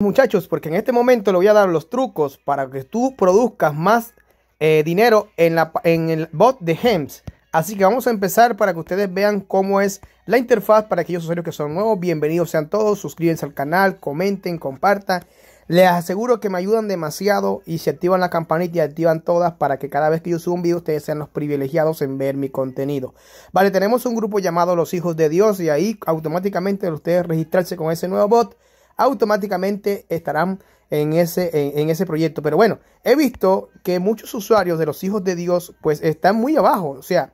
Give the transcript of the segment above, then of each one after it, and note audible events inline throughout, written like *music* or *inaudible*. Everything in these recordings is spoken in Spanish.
Muchachos, porque en este momento le voy a dar los trucos para que tú produzcas más eh, dinero en, la, en el bot de Hems. Así que vamos a empezar para que ustedes vean cómo es la interfaz para aquellos usuarios que son nuevos. Bienvenidos sean todos, suscríbanse al canal, comenten, compartan. Les aseguro que me ayudan demasiado y si activan la campanita y activan todas para que cada vez que yo suba un video ustedes sean los privilegiados en ver mi contenido. Vale, tenemos un grupo llamado Los Hijos de Dios y ahí automáticamente ustedes registrarse con ese nuevo bot automáticamente estarán en ese, en, ese proyecto. Pero bueno, he visto que muchos usuarios de los hijos de Dios pues están muy abajo, o sea,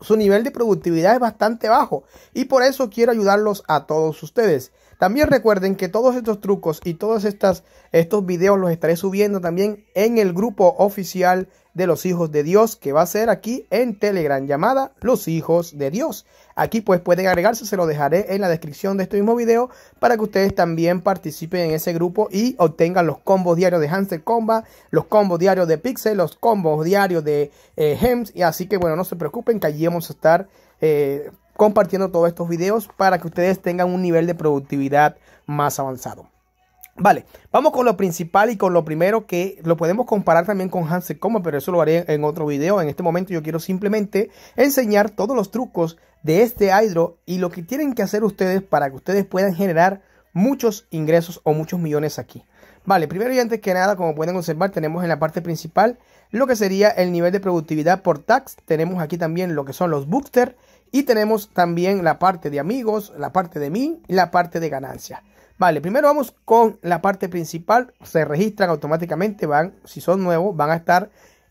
su nivel de productividad es bastante bajo y por eso quiero ayudarlos a todos ustedes. También recuerden que todos estos trucos y todos estas, estos videos los estaré subiendo también en el grupo oficial de los hijos de Dios que va a ser aquí en Telegram llamada Los hijos de Dios. Aquí pues pueden agregarse, se lo dejaré en la descripción de este mismo video para que ustedes también participen en ese grupo y obtengan los combos diarios de Hansel Comba, los combos diarios de Pixel, los combos diarios de GEMS. Eh, Hems y así que bueno, no se preocupen que allí vamos a estar eh, compartiendo todos estos videos para que ustedes tengan un nivel de productividad más avanzado. Vale, vamos con lo principal y con lo primero que lo podemos comparar también con Hansel Coma, pero eso lo haré en otro video. En este momento yo quiero simplemente enseñar todos los trucos de este hydro y lo que tienen que hacer ustedes para que ustedes puedan generar muchos ingresos o muchos millones aquí. Vale, primero y antes que nada, como pueden observar, tenemos en la parte principal lo que sería el nivel de productividad por tax. Tenemos aquí también lo que son los booster y tenemos también la parte de amigos, la parte de mí y la parte de ganancia. Vale, primero vamos con la parte principal. Se registran automáticamente, van, si son nuevos, van a estar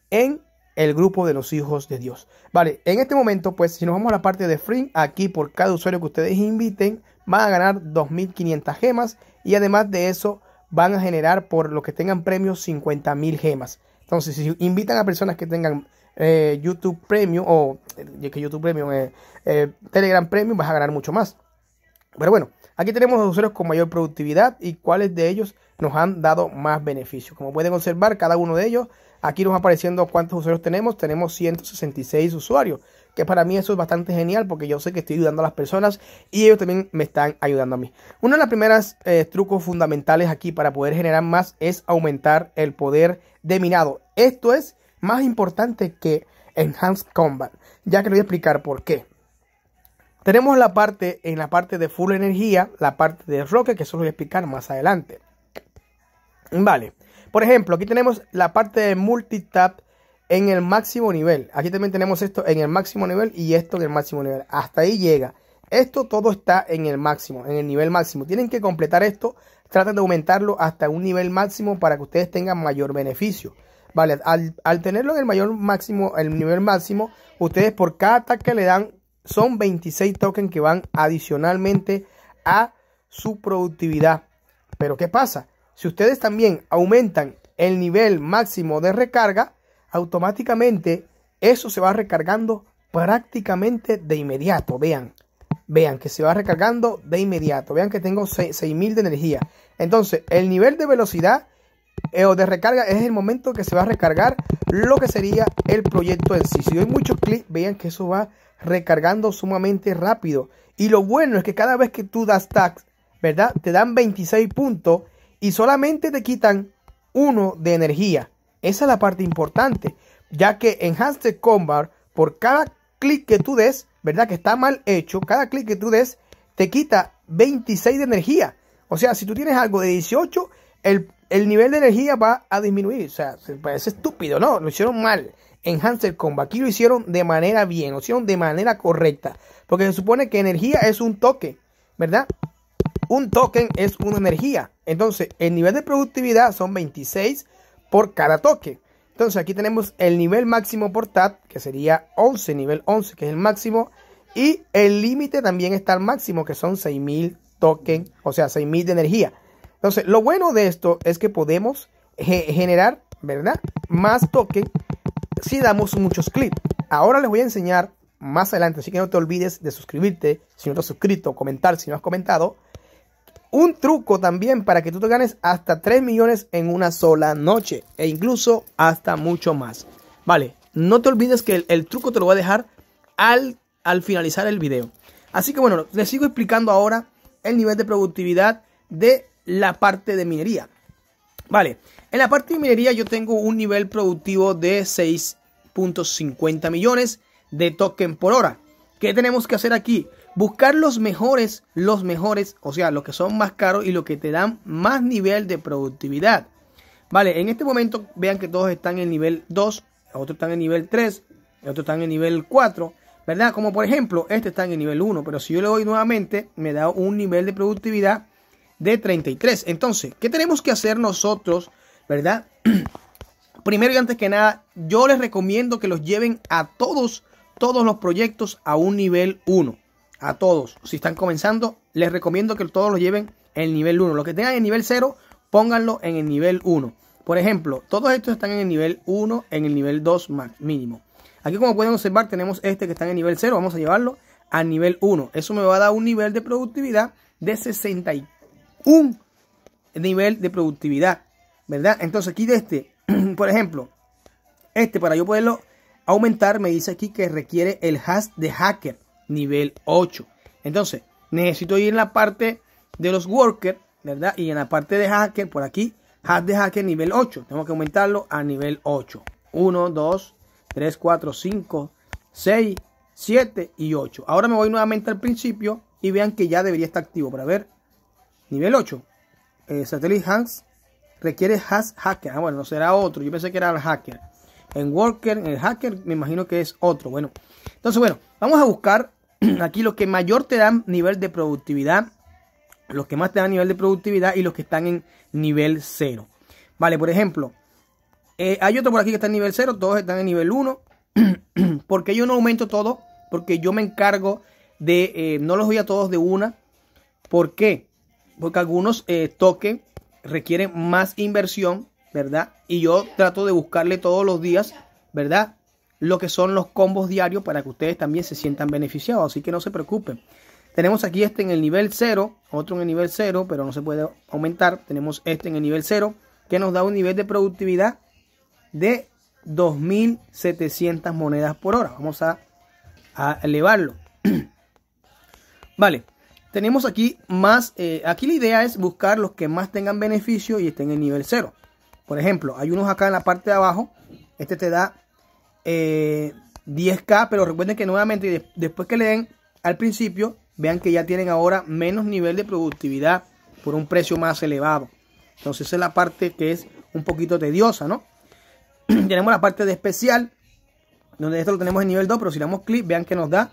en el grupo de los hijos de Dios. Vale, en este momento, pues, si nos vamos a la parte de free, aquí por cada usuario que ustedes inviten, van a ganar 2.500 gemas y además de eso van a generar por lo que tengan premios 50.000 gemas. Entonces, si invitan a personas que tengan eh, YouTube Premium o eh, que YouTube Premium, eh, Telegram Premium, vas a ganar mucho más. Pero bueno, Aquí tenemos los usuarios con mayor productividad y cuáles de ellos nos han dado más beneficios. Como pueden observar, cada uno de ellos, aquí nos apareciendo cuántos usuarios tenemos. Tenemos 166 usuarios, que para mí eso es bastante genial porque yo sé que estoy ayudando a las personas y ellos también me están ayudando a mí. Uno de los primeros eh, trucos fundamentales aquí para poder generar más es aumentar el poder de minado. Esto es más importante que Enhanced Combat, ya que les voy a explicar por qué. Tenemos la parte en la parte de full energía, la parte de Rocket, que eso lo voy a explicar más adelante. Vale. Por ejemplo, aquí tenemos la parte de multitap en el máximo nivel. Aquí también tenemos esto en el máximo nivel y esto en el máximo nivel. Hasta ahí llega. Esto todo está en el máximo, en el nivel máximo. Tienen que completar esto. Traten de aumentarlo hasta un nivel máximo para que ustedes tengan mayor beneficio. Vale, al, al tenerlo en el mayor máximo, el nivel máximo, ustedes por cada ataque le dan son 26 tokens que van adicionalmente a su productividad. Pero ¿qué pasa? Si ustedes también aumentan el nivel máximo de recarga, automáticamente eso se va recargando prácticamente de inmediato. Vean, vean que se va recargando de inmediato. Vean que tengo 6.000 de energía. Entonces, el nivel de velocidad eh, o de recarga es el momento que se va a recargar lo que sería el proyecto en sí. Si doy muchos clics, vean que eso va recargando sumamente rápido. Y lo bueno es que cada vez que tú das tags, ¿verdad? Te dan 26 puntos y solamente te quitan uno de energía. Esa es la parte importante, ya que en Handset Combat, por cada clic que tú des, ¿verdad? Que está mal hecho, cada clic que tú des te quita 26 de energía. O sea, si tú tienes algo de 18, el el nivel de energía va a disminuir. O sea, se parece estúpido, ¿no? Lo hicieron mal en Hansel Combat. Aquí lo hicieron de manera bien, lo hicieron de manera correcta. Porque se supone que energía es un toque, ¿verdad? Un token es una energía. Entonces, el nivel de productividad son 26 por cada toque. Entonces, aquí tenemos el nivel máximo por TAP, que sería 11, nivel 11, que es el máximo. Y el límite también está al máximo, que son 6000 tokens, o sea, 6000 de energía. Entonces, lo bueno de esto es que podemos generar, ¿verdad? Más toque si damos muchos clips. Ahora les voy a enseñar más adelante, así que no te olvides de suscribirte si no te has suscrito, comentar si no has comentado. Un truco también para que tú te ganes hasta 3 millones en una sola noche e incluso hasta mucho más. Vale, no te olvides que el, truco te lo voy a dejar al, al finalizar el video. Así que bueno, les sigo explicando ahora el nivel de productividad de la parte de minería. Vale, en la parte de minería yo tengo un nivel productivo de 6.50 millones de token por hora. ¿Qué tenemos que hacer aquí? Buscar los mejores, los mejores, o sea, los que son más caros y los que te dan más nivel de productividad. Vale, en este momento vean que todos están en nivel 2, otros están en nivel 3, otros están en nivel 4, ¿verdad? Como por ejemplo, este está en el nivel 1, pero si yo le doy nuevamente, me da un nivel de productividad de 33. Entonces, ¿qué tenemos que hacer nosotros, verdad? *clears throat* Primero y antes que nada, yo les recomiendo que los lleven a todos, todos los proyectos a un nivel 1. A todos. Si están comenzando, les recomiendo que todos los lleven el nivel 1. Los que tengan el nivel 0, pónganlo en el nivel 1. Por ejemplo, todos estos están en el nivel 1, en el nivel 2 más mínimo. Aquí como pueden observar tenemos este que está en el nivel 0, vamos a llevarlo a nivel 1. Eso me va a dar un nivel de productividad de 64 un nivel de productividad, ¿verdad? Entonces aquí de este, *clears throat* por ejemplo, este para yo poderlo aumentar me dice aquí que requiere el hash de hacker nivel 8. Entonces, necesito ir en la parte de los workers, ¿verdad? Y en la parte de hacker, por aquí, hash de hacker nivel 8. Tengo que aumentarlo a nivel 8. 1, 2, 3, 4, 5, 6, 7 y 8. Ahora me voy nuevamente al principio y vean que ya debería estar activo para ver Nivel 8. Eh, Satellite satélite Hans requiere has hacker. Ah, bueno, no será otro. Yo pensé que era el hacker. En worker, en el hacker, me imagino que es otro. Bueno, entonces, bueno, vamos a buscar *clears throat* aquí los que mayor te dan nivel de productividad. Los que más te dan nivel de productividad y los que están en nivel 0. Vale, por ejemplo, eh, hay otro por aquí que está en nivel 0, todos están en nivel 1. *clears throat* porque yo no aumento todo, porque yo me encargo de, eh, no los voy a todos de una. ¿Por qué? porque algunos eh, toques requieren más inversión, ¿verdad? Y yo trato de buscarle todos los días, ¿verdad? Lo que son los combos diarios para que ustedes también se sientan beneficiados, así que no se preocupen. Tenemos aquí este en el nivel 0, otro en el nivel 0, pero no se puede aumentar. Tenemos este en el nivel 0, que nos da un nivel de productividad de 2.700 monedas por hora. Vamos a elevarlo. *clears throat* vale, tenemos aquí más, eh, aquí la idea es buscar los que más tengan beneficio y estén en nivel 0. Por ejemplo, hay unos acá en la parte de abajo, este te da 10k, eh, pero recuerden que nuevamente después que le den al principio, vean que ya tienen ahora menos nivel de productividad por un precio más elevado. Entonces esa es la parte que es un poquito tediosa, ¿no? *clears throat* tenemos la parte de especial, donde esto lo tenemos en nivel 2, pero si le damos clic, vean que nos da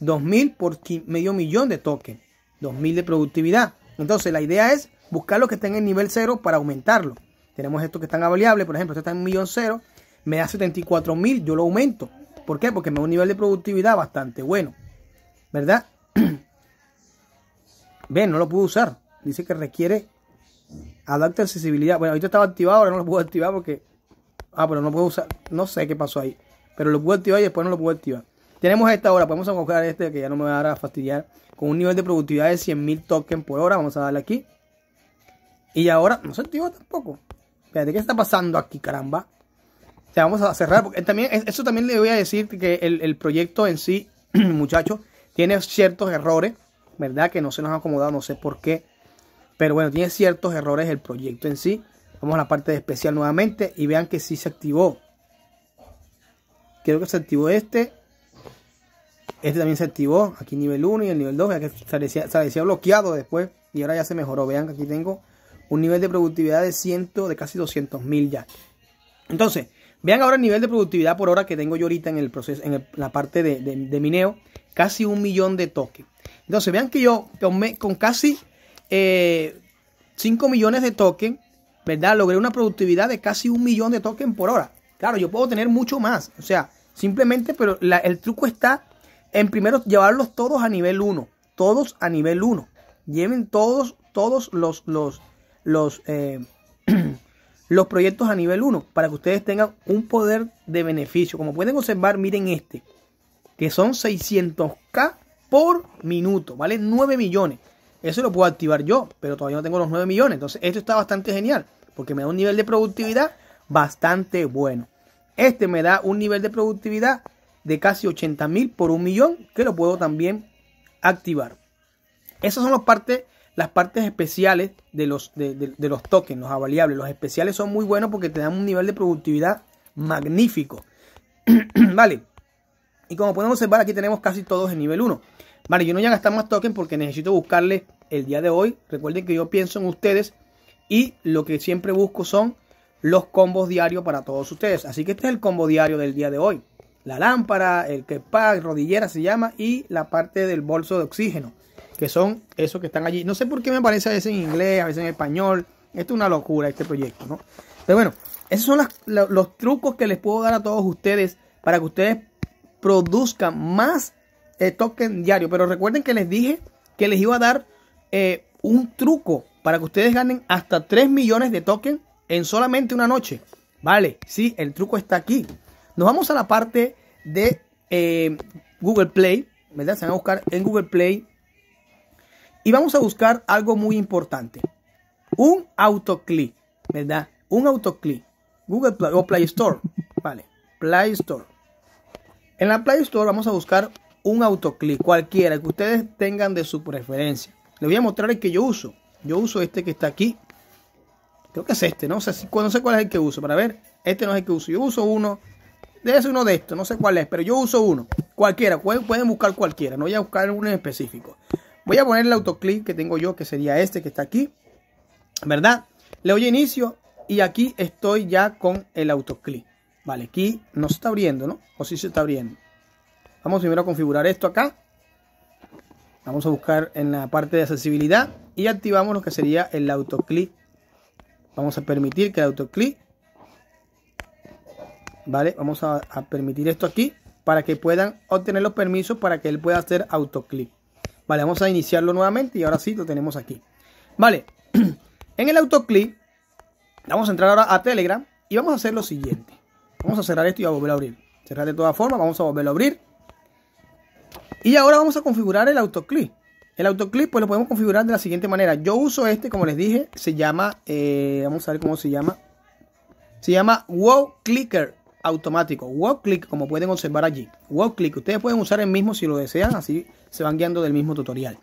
2.000 por medio millón de tokens. 2000 de productividad. Entonces, la idea es buscar los que estén en nivel 0 para aumentarlo. Tenemos estos que están avaliables, por ejemplo, este está en millón cero, me da 74.000. yo lo aumento. ¿Por qué? Porque me da un nivel de productividad bastante bueno, ¿verdad? *clears throat* Ven, no lo puedo usar. Dice que requiere adaptar accesibilidad. Bueno, ahorita estaba activado, ahora no lo puedo activar porque. Ah, pero no puedo usar. No sé qué pasó ahí. Pero lo pude activar y después no lo puedo activar. Tenemos esta ahora, podemos coger este que ya no me va a dar a fastidiar un nivel de productividad de 100.000 tokens por hora. Vamos a darle aquí. Y ahora no se activó tampoco. Espérate, ¿qué está pasando aquí, caramba? O vamos a cerrar. Porque también, eso también le voy a decir que el, proyecto en sí, *clears throat* muchachos, tiene ciertos errores, ¿verdad? Que no se nos ha acomodado, no sé por qué. Pero bueno, tiene ciertos errores el proyecto en sí. Vamos a la parte de especial nuevamente y vean que sí se activó. Creo que se activó este. Este también se activó, aquí nivel 1 y el nivel 2, que se decía bloqueado después y ahora ya se mejoró. Vean que aquí tengo un nivel de productividad de de casi 200 mil ya. Entonces, vean ahora el nivel de productividad por hora que tengo yo ahorita en el proceso, en la parte de, mineo, casi un millón de toques. Entonces, vean que yo con, con casi 5 eh, millones de tokens, ¿verdad? Logré una productividad de casi un millón de tokens por hora. Claro, yo puedo tener mucho más. O sea, simplemente, pero el truco está en primero, llevarlos todos a nivel 1. Todos a nivel 1. Lleven todos, todos los, los, los, eh, *clears throat* los proyectos a nivel 1 para que ustedes tengan un poder de beneficio. Como pueden observar, miren este, que son 600k por minuto, ¿vale? 9 millones. Eso lo puedo activar yo, pero todavía no tengo los 9 millones. Entonces, esto está bastante genial porque me da un nivel de productividad bastante bueno. Este me da un nivel de productividad de casi 80 mil por un millón que lo puedo también activar. Esas son las partes, las partes especiales de los, de, los tokens, los avaliables. Los especiales son muy buenos porque te dan un nivel de productividad magnífico. *clears throat* vale. Y como podemos observar, aquí tenemos casi todos en nivel 1. Vale, yo no voy a gastar más tokens porque necesito buscarle el día de hoy. Recuerden que yo pienso en ustedes y lo que siempre busco son los combos diarios para todos ustedes. Así que este es el combo diario del día de hoy la lámpara, el que rodillera se llama, y la parte del bolso de oxígeno, que son esos que están allí. No sé por qué me parece a veces en inglés, a veces en español. Esto es una locura, este proyecto, ¿no? Pero bueno, esos son los trucos que les puedo dar a todos ustedes para que ustedes produzcan más eh, token diario. Pero recuerden que les dije que les iba a dar eh, un truco para que ustedes ganen hasta 3 millones de tokens en solamente una noche. Vale, sí, el truco está aquí. Nos vamos a la parte de eh, Google Play, ¿verdad? Se van a buscar en Google Play y vamos a buscar algo muy importante. Un autoclick, ¿verdad? Un autoclick. Google Play o Play Store. Vale, Play Store. En la Play Store vamos a buscar un autoclick, cualquiera que ustedes tengan de su preferencia. Les voy a mostrar el que yo uso. Yo uso este que está aquí. Creo que es este, ¿no? O sea, no sé cuál es el que uso. Para ver, este no es el que uso. Yo uso uno Debe ser uno de estos, no sé cuál es, pero yo uso uno. Cualquiera, pueden, buscar cualquiera, no voy a buscar uno en específico. Voy a poner el autoclick que tengo yo, que sería este que está aquí. ¿Verdad? Le doy inicio y aquí estoy ya con el autoclick. Vale, aquí no se está abriendo, ¿no? O sí se está abriendo. Vamos primero a configurar esto acá. Vamos a buscar en la parte de accesibilidad y activamos lo que sería el autoclick. Vamos a permitir que el autoclick ¿Vale? Vamos a, permitir esto aquí para que puedan obtener los permisos para que él pueda hacer autoclick Vale, vamos a iniciarlo nuevamente y ahora sí lo tenemos aquí. Vale, *clears throat* en el autoclick vamos a entrar ahora a Telegram y vamos a hacer lo siguiente. Vamos a cerrar esto y a volver a abrir. Cerrar de todas formas, vamos a volver a abrir. Y ahora vamos a configurar el autoclick. El autoclick pues lo podemos configurar de la siguiente manera. Yo uso este, como les dije, se llama, eh, vamos a ver cómo se llama. Se llama Wow Clicker automático, walk click, como pueden observar allí. Walk click, ustedes pueden usar el mismo si lo desean, así se van guiando del mismo tutorial.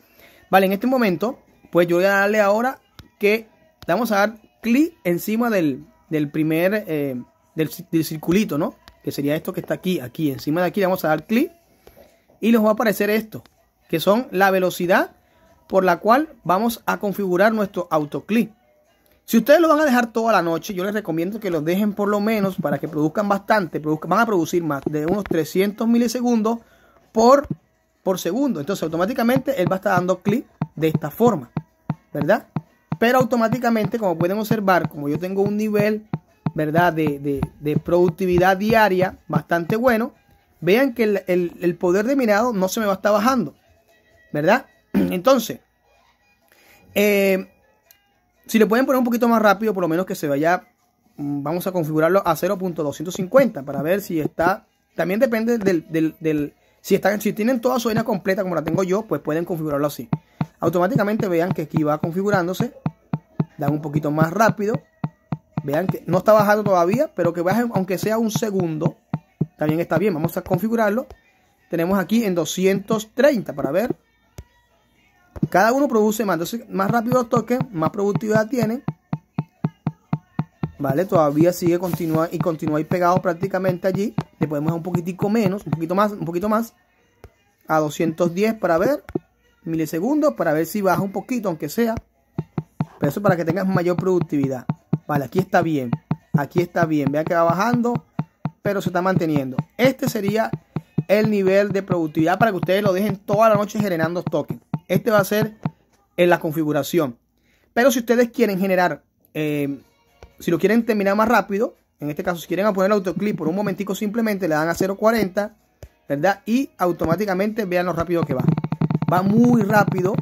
Vale, en este momento, pues yo voy a darle ahora que vamos a dar clic encima del, del primer, eh, del, circulito, ¿no? Que sería esto que está aquí, aquí, encima de aquí vamos a dar clic y nos va a aparecer esto, que son la velocidad por la cual vamos a configurar nuestro autoclick. Si ustedes lo van a dejar toda la noche, yo les recomiendo que lo dejen por lo menos para que produzcan bastante. van a producir más de unos 300 milisegundos por, por segundo. Entonces automáticamente él va a estar dando clic de esta forma, ¿verdad? Pero automáticamente, como pueden observar, como yo tengo un nivel, ¿verdad? De, productividad diaria bastante bueno, vean que el, poder de mirado no se me va a estar bajando, ¿verdad? *clears throat* Entonces, eh, si le pueden poner un poquito más rápido, por lo menos que se vaya, mm, vamos a configurarlo a 0.250 para ver si está, también depende del, si, están, si tienen toda su vaina completa como la tengo yo, pues pueden configurarlo así. Automáticamente vean que aquí va configurándose, dan un poquito más rápido, vean que no está bajando todavía, pero que baje aunque sea un segundo, también está bien, vamos a configurarlo. Tenemos aquí en 230 para ver, cada uno produce más. Entonces, más rápido los toques, más productividad tiene, ¿Vale? Todavía sigue continúa y pegado pegado prácticamente allí. Le podemos dar un poquitico menos, un poquito más, un poquito más. A 210 para ver. Milisegundos para ver si baja un poquito, aunque sea. Pero eso para que tengas mayor productividad. Vale, aquí está bien. Aquí está bien. Vean que va bajando, pero se está manteniendo. Este sería el nivel de productividad para que ustedes lo dejen toda la noche generando tokens. Este va a ser en la configuración. Pero si ustedes quieren generar, eh, si lo quieren terminar más rápido, en este caso si quieren poner autoclip por un momentico simplemente le dan a 0.40, ¿verdad? Y automáticamente vean lo rápido que va. Va muy rápido,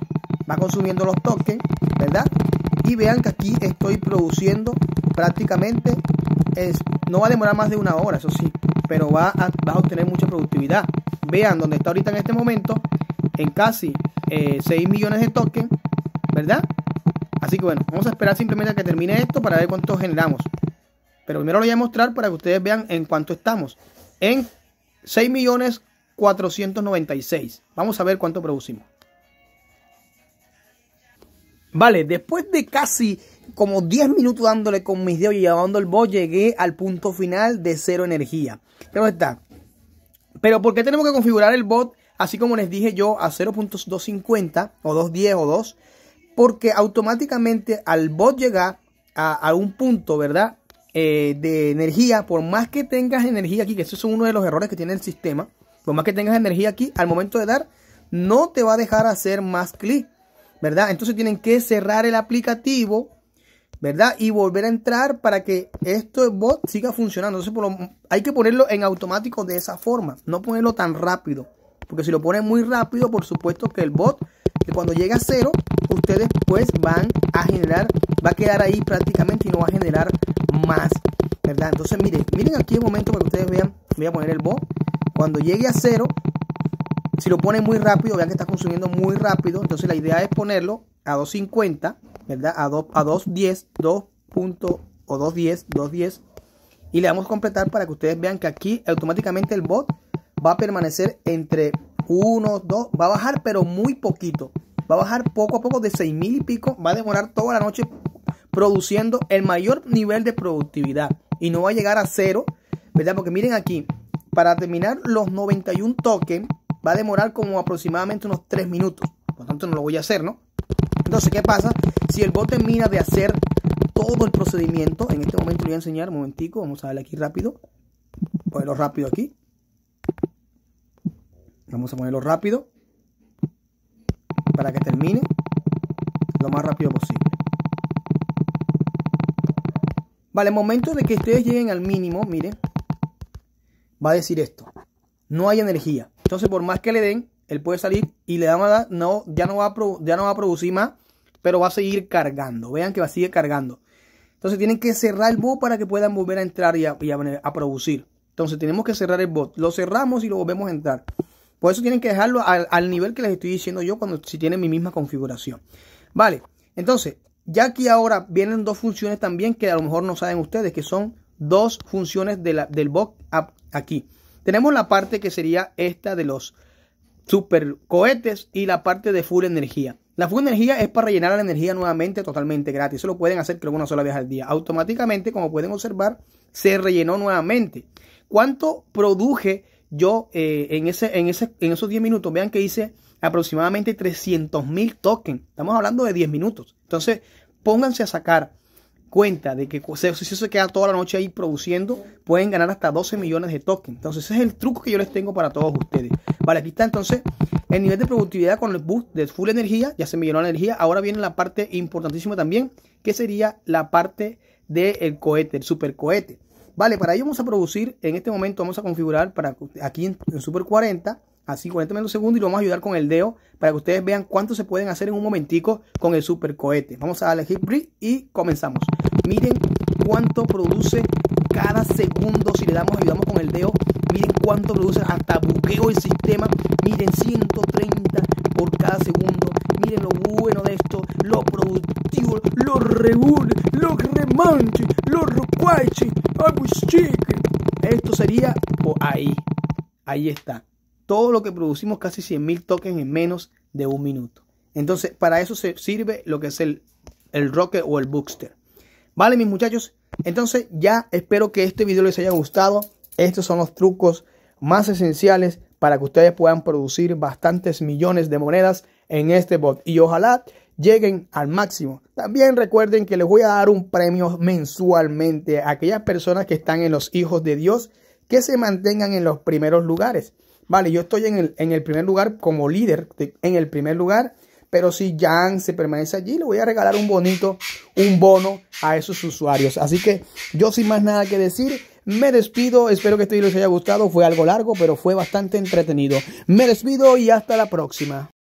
va consumiendo los tokens, ¿verdad? Y vean que aquí estoy produciendo prácticamente, es, no va a demorar más de una hora, eso sí, pero va a, va a obtener mucha productividad. Vean dónde está ahorita en este momento, en casi 6 eh, millones de tokens, ¿verdad? Así que bueno, vamos a esperar simplemente a que termine esto para ver cuánto generamos. Pero primero lo voy a mostrar para que ustedes vean en cuánto estamos. En 6 millones 496. Vamos a ver cuánto producimos. Vale, después de casi como 10 minutos dándole con mis dedos y llevando el bot, llegué al punto final de cero energía. Pero está. Pero ¿por qué tenemos que configurar el bot así como les dije yo a 0.250 o 210 o 2, porque automáticamente al bot llegar a, un punto, ¿verdad? Eh, de energía, por más que tengas energía aquí, que eso es uno de los errores que tiene el sistema, por más que tengas energía aquí, al momento de dar, no te va a dejar hacer más clic, ¿verdad? Entonces tienen que cerrar el aplicativo, ¿verdad? Y volver a entrar para que esto bot siga funcionando. Entonces hay que ponerlo en automático de esa forma, no ponerlo tan rápido. Porque si lo ponen muy rápido, por supuesto que el bot, cuando llega a cero, ustedes pues van a generar, va a quedar ahí prácticamente y no va a generar más, ¿verdad? Entonces miren, miren aquí un momento para que ustedes vean, voy a poner el bot. Cuando llegue a cero, si lo ponen muy rápido, vean que está consumiendo muy rápido. Entonces la idea es ponerlo a 2.50, ¿verdad? A, a 2.10, 2. o 2.10, 2.10. Y le damos a completar para que ustedes vean que aquí automáticamente el bot va a permanecer entre 1, 2, va a bajar pero muy poquito. Va a bajar poco a poco de 6 mil y pico, va a demorar toda la noche produciendo el mayor nivel de productividad y no va a llegar a cero, ¿verdad? Porque miren aquí, para terminar los 91 tokens va a demorar como aproximadamente unos 3 minutos. Por tanto, no lo voy a hacer, ¿no? Entonces, ¿qué pasa? Si el bot termina de hacer todo el procedimiento, en este momento le voy a enseñar, un momentico, vamos a darle aquí rápido, ponerlo rápido aquí. Vamos a ponerlo rápido para que termine lo más rápido posible. Vale, el momento de que ustedes lleguen al mínimo, miren, va a decir esto. No hay energía. Entonces, por más que le den, él puede salir y le dan a dar, no, ya no, va a ya no va a producir más, pero va a seguir cargando. Vean que va a seguir cargando. Entonces tienen que cerrar el bot para que puedan volver a entrar y a, a producir. Entonces tenemos que cerrar el bot. Lo cerramos y lo volvemos a entrar. Por eso tienen que dejarlo al, nivel que les estoy diciendo yo cuando si tienen mi misma configuración. Vale, entonces, ya aquí ahora vienen dos funciones también que a lo mejor no saben ustedes, que son dos funciones de la, del box aquí. Tenemos la parte que sería esta de los super cohetes y la parte de full energía. La full energía es para rellenar la energía nuevamente totalmente gratis. Eso lo pueden hacer creo una sola vez al día. Automáticamente, como pueden observar, se rellenó nuevamente. ¿Cuánto produje yo eh, en, ese, en, ese, en esos 10 minutos, vean que hice aproximadamente 300 mil tokens. Estamos hablando de 10 minutos. Entonces, pónganse a sacar cuenta de que si se queda toda la noche ahí produciendo, pueden ganar hasta 12 millones de tokens. Entonces, ese es el truco que yo les tengo para todos ustedes. Vale, aquí está entonces el nivel de productividad con el boost de full energía. Ya se me llenó la energía. Ahora viene la parte importantísima también, que sería la parte del cohete, el super cohete. Vale, para ello vamos a producir, en este momento vamos a configurar para aquí en, Super 40, así 40 este menos segundo y lo vamos a ayudar con el dedo para que ustedes vean cuánto se pueden hacer en un momentico con el super cohete. Vamos a elegir brick y comenzamos. Miren cuánto produce cada segundo si le damos ayudamos con el dedo. Miren cuánto produce hasta buqueo el sistema. Miren 130 por cada segundo. Miren lo bueno de esto, lo productivo, lo reúne, lo remanche, lo recuache. Pues, esto sería o oh, ahí. Ahí está. Todo lo que producimos, casi 100.000 tokens en menos de un minuto. Entonces, para eso se sirve lo que es el, el Rocket o el booster. Vale, mis muchachos. Entonces, ya espero que este video les haya gustado. Estos son los trucos más esenciales para que ustedes puedan producir bastantes millones de monedas en este bot. Y ojalá lleguen al máximo. También recuerden que les voy a dar un premio mensualmente a aquellas personas que están en los hijos de Dios que se mantengan en los primeros lugares. Vale, yo estoy en el, en el primer lugar como líder, en el primer lugar pero si Jan se permanece allí, le voy a regalar un bonito, un bono a esos usuarios. Así que yo sin más nada que decir, me despido. Espero que este video les haya gustado. Fue algo largo, pero fue bastante entretenido. Me despido y hasta la próxima.